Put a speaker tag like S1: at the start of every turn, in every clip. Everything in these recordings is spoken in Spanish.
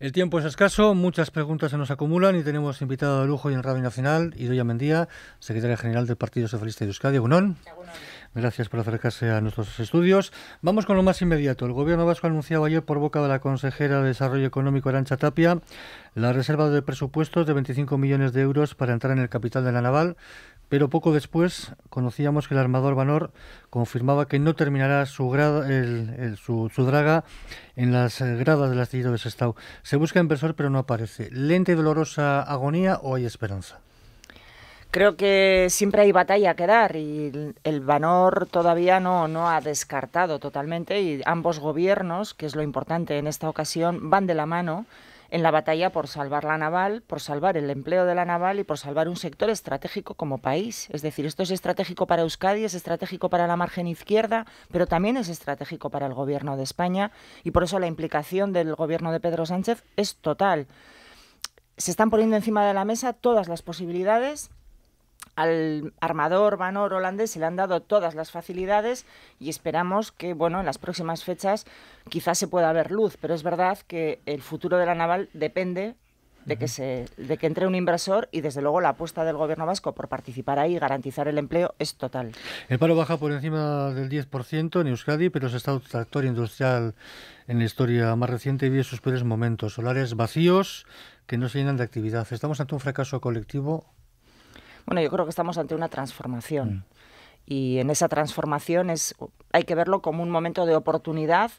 S1: El tiempo es escaso, muchas preguntas se nos acumulan y tenemos invitado de lujo y en Radio Nacional, Idoya Mendía, secretaria general del Partido Socialista y Euskadi. Unón. Gracias por acercarse a nuestros estudios. Vamos con lo más inmediato. El Gobierno vasco anunciaba ayer por boca de la consejera de Desarrollo Económico Arancha Tapia la reserva de presupuestos de 25 millones de euros para entrar en el capital de la Naval pero poco después conocíamos que el armador Vanor confirmaba que no terminará su, draga en las eh, gradas del astillero de Sestau. Se busca inversor pero no aparece. ¿Lente dolorosa agonía o hay esperanza?
S2: Creo que siempre hay batalla que dar y el Vanor todavía no, no ha descartado totalmente y ambos gobiernos, que es lo importante en esta ocasión, van de la mano en la batalla por salvar la naval, por salvar el empleo de la naval y por salvar un sector estratégico como país. Es decir, esto es estratégico para Euskadi, es estratégico para la margen izquierda, pero también es estratégico para el gobierno de España y por eso la implicación del gobierno de Pedro Sánchez es total. Se están poniendo encima de la mesa todas las posibilidades al armador Vanor holandés se le han dado todas las facilidades y esperamos que bueno, en las próximas fechas quizás se pueda ver luz, pero es verdad que el futuro de la naval depende de que, se, de que entre un inversor y desde luego la apuesta del gobierno vasco por participar ahí y garantizar el empleo es total.
S1: El paro baja por encima del 10% en Euskadi, pero se estado tractor industrial en la historia más reciente vive sus peores momentos. Solares vacíos que no se llenan de actividad. Estamos ante un fracaso colectivo
S2: bueno, yo creo que estamos ante una transformación. Mm. Y en esa transformación es, hay que verlo como un momento de oportunidad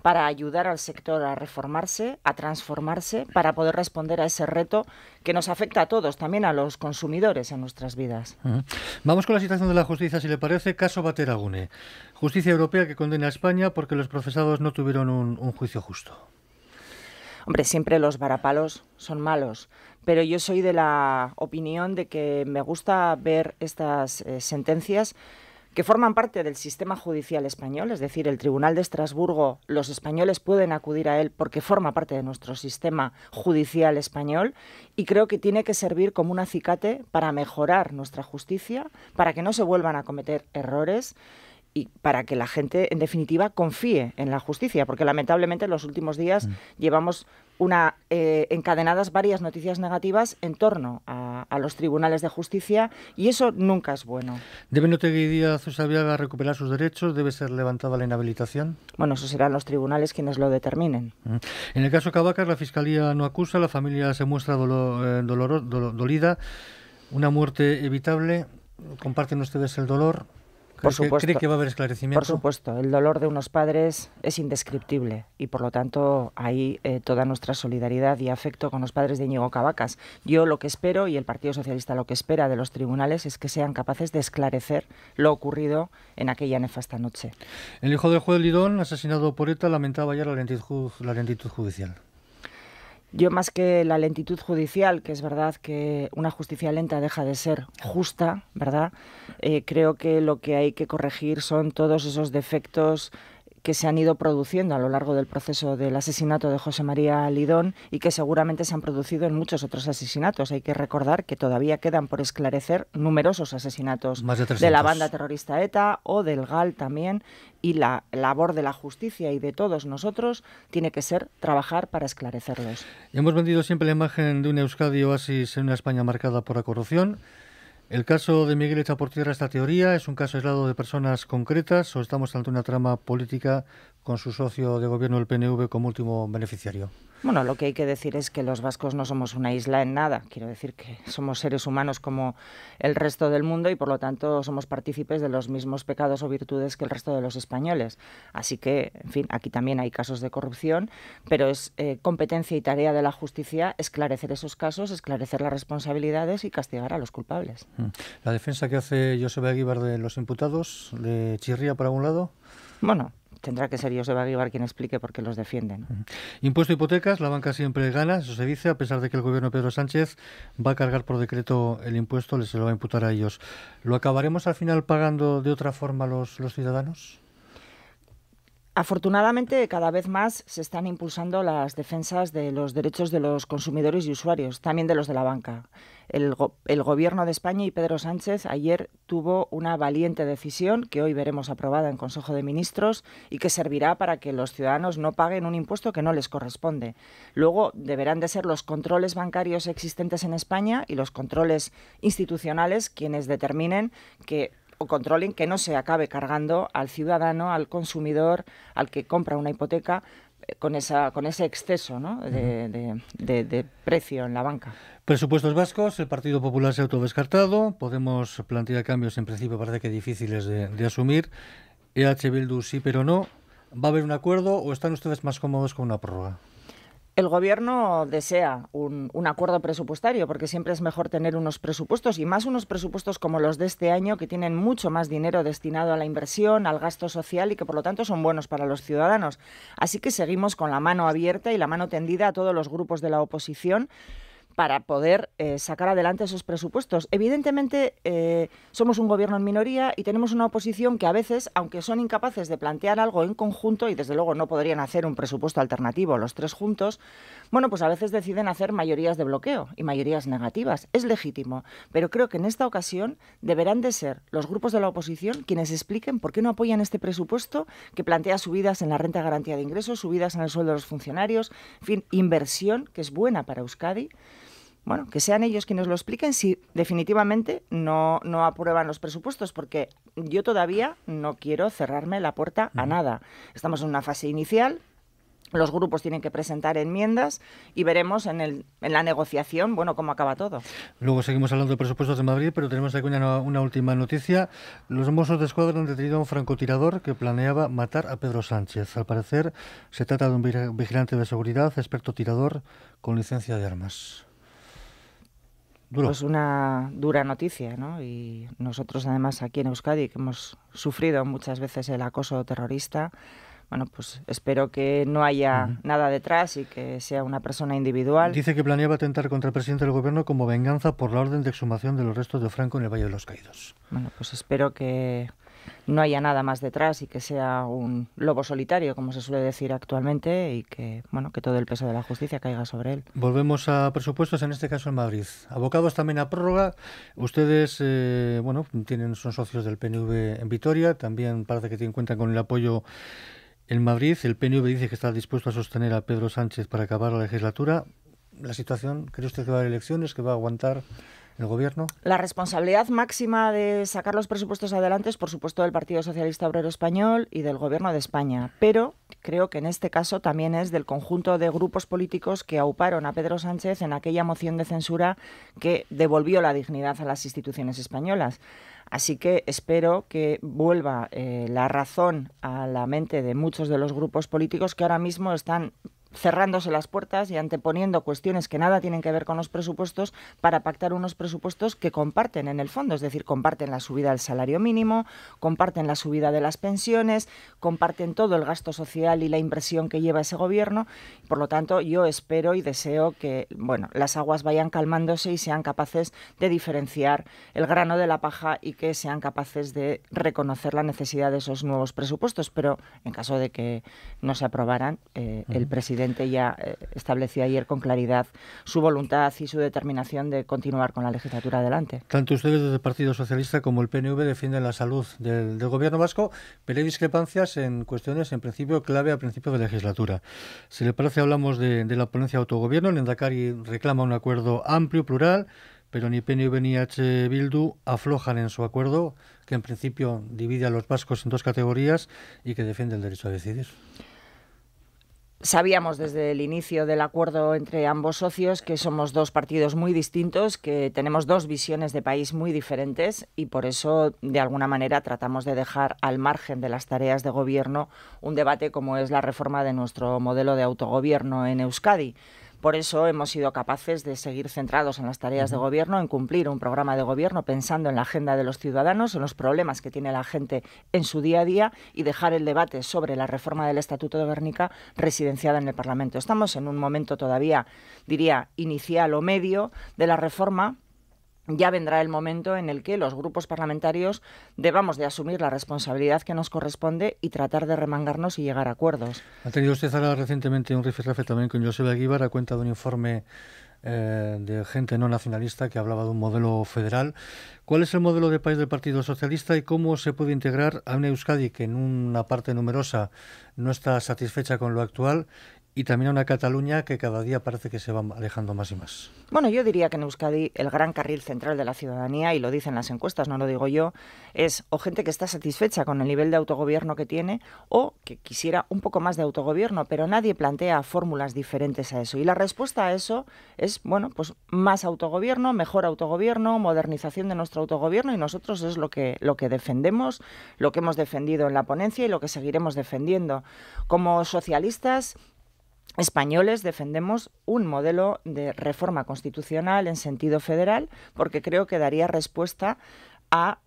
S2: para ayudar al sector a reformarse, a transformarse, para poder responder a ese reto que nos afecta a todos, también a los consumidores en nuestras vidas.
S1: Vamos con la situación de la justicia, si le parece, caso Bateragune. Justicia europea que condena a España porque los procesados no tuvieron un, un juicio justo.
S2: Hombre, siempre los varapalos son malos, pero yo soy de la opinión de que me gusta ver estas eh, sentencias que forman parte del sistema judicial español, es decir, el Tribunal de Estrasburgo, los españoles pueden acudir a él porque forma parte de nuestro sistema judicial español y creo que tiene que servir como un acicate para mejorar nuestra justicia, para que no se vuelvan a cometer errores y para que la gente, en definitiva, confíe en la justicia, porque lamentablemente en los últimos días mm. llevamos una eh, encadenadas varias noticias negativas en torno a, los tribunales de justicia y eso nunca es bueno.
S1: ¿Debe Notegui Díaz recuperar sus derechos? ¿Debe ser levantada la inhabilitación? Bueno, eso
S2: serán los tribunales quienes lo determinen.
S1: Mm. En el caso Cavacas, la Fiscalía no acusa, la familia se muestra eh, dolor, dolida, una muerte evitable. ¿Comparten ustedes el dolor? Por supuesto. ¿Cree que va a haber esclarecimiento?
S2: Por supuesto. El dolor de unos padres es indescriptible y por lo tanto hay eh, toda nuestra solidaridad y afecto con los padres de Íñigo Cavacas. Yo lo que espero y el Partido Socialista lo que espera de los tribunales es que sean capaces de esclarecer lo ocurrido en aquella nefasta noche. El
S1: hijo del juez Lidón, asesinado por ETA, lamentaba ya la lentitud judicial.
S2: Yo más que la lentitud judicial, que es verdad que una justicia lenta deja de ser justa, ¿verdad? Eh, creo que lo que hay que corregir son todos esos defectos que se han ido produciendo a lo largo del proceso del asesinato de José María Lidón y que seguramente se han producido en muchos otros asesinatos. Hay que recordar que todavía quedan por esclarecer numerosos asesinatos de, la banda terrorista ETA o del GAL también y la labor de la justicia y de todos nosotros tiene que ser trabajar para esclarecerlos.
S1: hemos vendido siempre la imagen de un Euskadi oasis en una España marcada por la corrupción. El caso de Miguel echa por tierra esta teoría. ¿Es un caso aislado de personas concretas o estamos ante una trama política con su socio de gobierno, el PNV, como último beneficiario?
S2: Bueno, lo que hay que decir es que los vascos no somos una isla en nada. Quiero decir que somos seres humanos como el resto del mundo y por lo tanto somos partícipes de los mismos pecados o virtudes que el resto de los españoles. Así que, en fin, aquí también hay casos de corrupción, pero es eh, competencia y tarea de la justicia esclarecer esos casos, esclarecer las responsabilidades y castigar a los culpables.
S1: Mm. La defensa que hace Joseba Aguilar de los imputados, de Chirría por un lado.
S2: Bueno, tendrá que ser de Aguilar quien explique por qué los defienden.
S1: Impuesto e hipotecas, la banca siempre gana, eso se dice, a pesar de que el gobierno de Pedro Sánchez va a cargar por decreto el impuesto, se lo va a imputar a ellos. ¿Lo acabaremos al final pagando de otra forma los, los ciudadanos?
S2: Afortunadamente, cada vez más se están impulsando las defensas de los derechos de los consumidores y usuarios, también de los de la banca. El, Gobierno de España y Pedro Sánchez ayer tuvo una valiente decisión que hoy veremos aprobada en Consejo de Ministros y que servirá para que los ciudadanos no paguen un impuesto que no les corresponde. Luego deberán de ser los controles bancarios existentes en España y los controles institucionales quienes determinen que o controlen que no se acabe cargando al ciudadano, al consumidor, al que compra una hipoteca eh, con, esa, con ese exceso de, de, precio en la banca.
S1: Presupuestos vascos, el Partido Popular se ha autodescartado, Podemos plantear cambios en principio parece que difíciles de, asumir, EH Bildu sí pero no, ¿va a haber un acuerdo o están ustedes más cómodos con una prórroga?
S2: El Gobierno desea un, acuerdo presupuestario, porque siempre es mejor tener unos presupuestos, y más unos presupuestos como los de este año, que tienen mucho más dinero destinado a la inversión, al gasto social y que por lo tanto son buenos para los ciudadanos. Así que seguimos con la mano abierta y la mano tendida a todos los grupos de la oposición para poder eh, sacar adelante esos presupuestos. Evidentemente, eh, somos un gobierno en minoría y tenemos una oposición que a veces, aunque son incapaces de plantear algo en conjunto, y desde luego no podrían hacer un presupuesto alternativo los tres juntos, bueno, pues a veces deciden hacer mayorías de bloqueo y mayorías negativas. Es legítimo, pero creo que en esta ocasión deberán de ser los grupos de la oposición quienes expliquen por qué no apoyan este presupuesto que plantea subidas en la renta garantía de ingresos, subidas en el sueldo de los funcionarios, en fin, inversión que es buena para Euskadi bueno, que sean ellos quienes lo expliquen si definitivamente no, no aprueban los presupuestos, porque yo todavía no quiero cerrarme la puerta a nada. Estamos en una fase inicial, los grupos tienen que presentar enmiendas y veremos en, el, en la negociación, bueno, cómo acaba todo.
S1: Luego seguimos hablando de presupuestos de Madrid, pero tenemos aquí una, una última noticia. Los Mossos de Escuadra han detenido a un francotirador que planeaba matar a Pedro Sánchez. Al parecer, se trata de un vigilante de seguridad, experto tirador, con licencia de armas
S2: es Pues una dura noticia, ¿no? Y nosotros además aquí en Euskadi, que hemos sufrido muchas veces el acoso terrorista, bueno, pues espero que no haya nada detrás y que sea una persona individual. Dice
S1: que planeaba atentar contra el presidente del gobierno como venganza por la orden de exhumación de los restos de Franco en el Valle de los Caídos.
S2: Bueno, pues espero que, no haya nada más detrás y que sea un lobo solitario, como se suele decir actualmente, y que bueno que todo el peso de la justicia caiga sobre él.
S1: Volvemos a presupuestos, en este caso en Madrid.
S2: Abocados también a prórroga.
S1: Ustedes, eh, bueno, tienen son socios del PNV en Vitoria, también parece que tienen cuenta con el apoyo en Madrid. El PNV dice que está dispuesto a sostener a Pedro Sánchez para acabar la legislatura. La situación, ¿cree usted que va a haber elecciones, que va a
S2: aguantar la responsabilidad máxima de sacar los presupuestos adelante es, por supuesto, del Partido Socialista Obrero Español y del Gobierno de España. Pero creo que en este caso también es del conjunto de grupos políticos que auparon a Pedro Sánchez en aquella moción de censura que devolvió la dignidad a las instituciones españolas. Así que espero que vuelva eh, la razón a la mente de muchos de los grupos políticos que ahora mismo están cerrándose las puertas y anteponiendo cuestiones que nada tienen que ver con los presupuestos para pactar unos presupuestos que comparten en el fondo, es decir, comparten la subida del salario mínimo, comparten la subida de las pensiones, comparten todo el gasto social y la impresión que lleva ese gobierno. Por lo tanto, yo espero y deseo que bueno, las aguas vayan calmándose y sean capaces de diferenciar el grano de la paja y que sean capaces de reconocer la necesidad de esos nuevos presupuestos. Pero en caso de que no se aprobaran, eh, el presidente presidente ya eh, estableció ayer con claridad su voluntad y su determinación de continuar con la legislatura adelante.
S1: Tanto ustedes desde el Partido Socialista como el PNV defienden la salud del, gobierno vasco, pero hay discrepancias en cuestiones en principio clave a principio de legislatura. Si le parece, hablamos de, de la ponencia de autogobierno. El Endacari reclama un acuerdo amplio, plural, pero ni PNV ni H. Bildu aflojan en su acuerdo, que en principio divide a los vascos en dos categorías y que defiende el derecho a decidir.
S2: Sabíamos desde el inicio del acuerdo entre ambos socios que somos dos partidos muy distintos, que tenemos dos visiones de país muy diferentes y por eso, de alguna manera, tratamos de dejar al margen de las tareas de gobierno un debate como es la reforma de nuestro modelo de autogobierno en Euskadi. Por eso hemos sido capaces de seguir centrados en las tareas de gobierno, en cumplir un programa de gobierno pensando en la agenda de los ciudadanos, en los problemas que tiene la gente en su día a día y dejar el debate sobre la reforma del Estatuto de Guernica residenciada en el Parlamento. Estamos en un momento todavía, diría, inicial o medio de la reforma ya vendrá el momento en el que los grupos parlamentarios debamos de asumir la responsabilidad que nos corresponde y tratar de remangarnos y llegar a acuerdos.
S1: Ha tenido usted ahora recientemente un rifle también con José Aguibar a cuenta de un informe eh, de gente no nacionalista que hablaba de un modelo federal. ¿Cuál es el modelo de país del Partido Socialista y cómo se puede integrar a una Euskadi que en una parte numerosa no está satisfecha con lo actual y también a una Cataluña que cada día parece que se va alejando más y más.
S2: Bueno, yo diría que en Euskadi el gran carril central de la ciudadanía, y lo dicen las encuestas, no lo digo yo, es o gente que está satisfecha con el nivel de autogobierno que tiene o que quisiera un poco más de autogobierno, pero nadie plantea fórmulas diferentes a eso. Y la respuesta a eso es, bueno, pues más autogobierno, mejor autogobierno, modernización de nuestro autogobierno y nosotros es lo que, lo que defendemos, lo que hemos defendido en la ponencia y lo que seguiremos defendiendo. Como socialistas españoles defendemos un modelo de reforma constitucional en sentido federal porque creo que daría respuesta a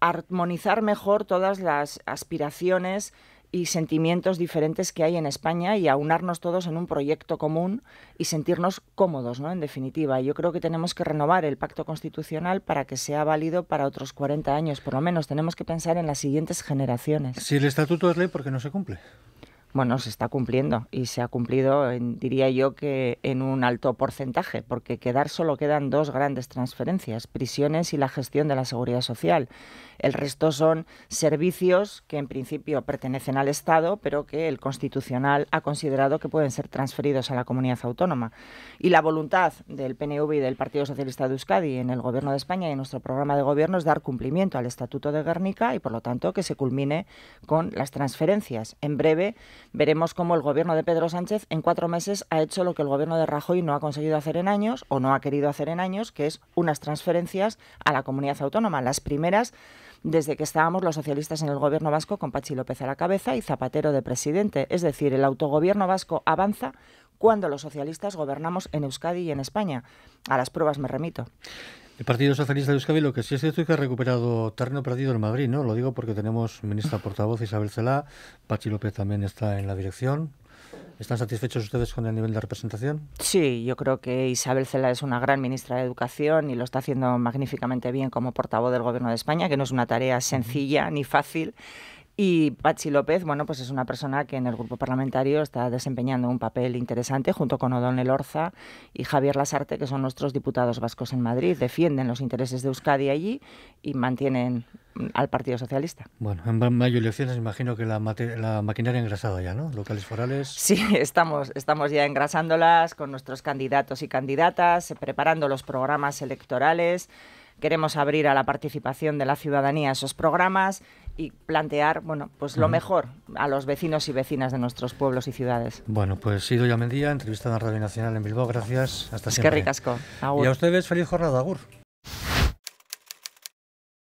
S2: armonizar mejor todas las aspiraciones y sentimientos diferentes que hay en España y a unarnos todos en un proyecto común y sentirnos cómodos, ¿no? En definitiva, yo creo que tenemos que renovar el pacto constitucional para que sea válido para otros 40 años, por lo menos tenemos que pensar en las siguientes generaciones. Si el
S1: estatuto es ley, ¿por qué no se cumple?
S2: bueno, se está cumpliendo y se ha cumplido, diría yo, que en un alto porcentaje, porque quedar solo quedan dos grandes transferencias, prisiones y la gestión de la seguridad social. El resto son servicios que en principio pertenecen al Estado, pero que el Constitucional ha considerado que pueden ser transferidos a la comunidad autónoma. Y la voluntad del PNV y del Partido Socialista de Euskadi en el Gobierno de España y en nuestro programa de gobierno es dar cumplimiento al Estatuto de Guernica y, por lo tanto, que se culmine con las transferencias. En breve veremos cómo el gobierno de Pedro Sánchez en cuatro meses ha hecho lo que el gobierno de Rajoy no ha conseguido hacer en años o no ha querido hacer en años, que es unas transferencias a la comunidad autónoma. Las primeras desde que estábamos los socialistas en el gobierno vasco con Pachi López a la cabeza y Zapatero de presidente. Es decir, el autogobierno vasco avanza cuando los socialistas gobernamos en Euskadi y en España. A las pruebas me remito.
S1: El Partido Socialista de Euskadi, lo que sí es cierto es que ha recuperado terreno perdido en Madrid, ¿no? Lo digo porque tenemos ministra portavoz Isabel Celá, Pachi López también está en la dirección. ¿Están satisfechos ustedes con el nivel de representación?
S2: Sí, yo creo que Isabel Cela es una gran ministra de Educación y lo está haciendo magníficamente bien como portavoz del Gobierno de España, que no es una tarea sencilla ni fácil. Y Pachi López, bueno, pues es una persona que en el grupo parlamentario está desempeñando un papel interesante junto con O'Donnell Orza y Javier Lasarte, que son nuestros diputados vascos en Madrid. Defienden los intereses de Euskadi allí y mantienen al Partido Socialista.
S1: Bueno, en mayo elecciones imagino que la, la maquinaria engrasada ya, ¿no? Locales forales. Sí,
S2: estamos, estamos ya engrasándolas con nuestros candidatos y candidatas, eh, preparando los programas electorales queremos abrir a la participación de la ciudadanía esos programas y plantear, bueno, pues lo mejor a los vecinos y vecinas de nuestros pueblos y ciudades.
S1: Bueno, pues Ido Mendía, entrevista en Radio Nacional en Bilbao, gracias. Hasta es siempre. Que ricasco. Y a ustedes, feliz jornada, Agur.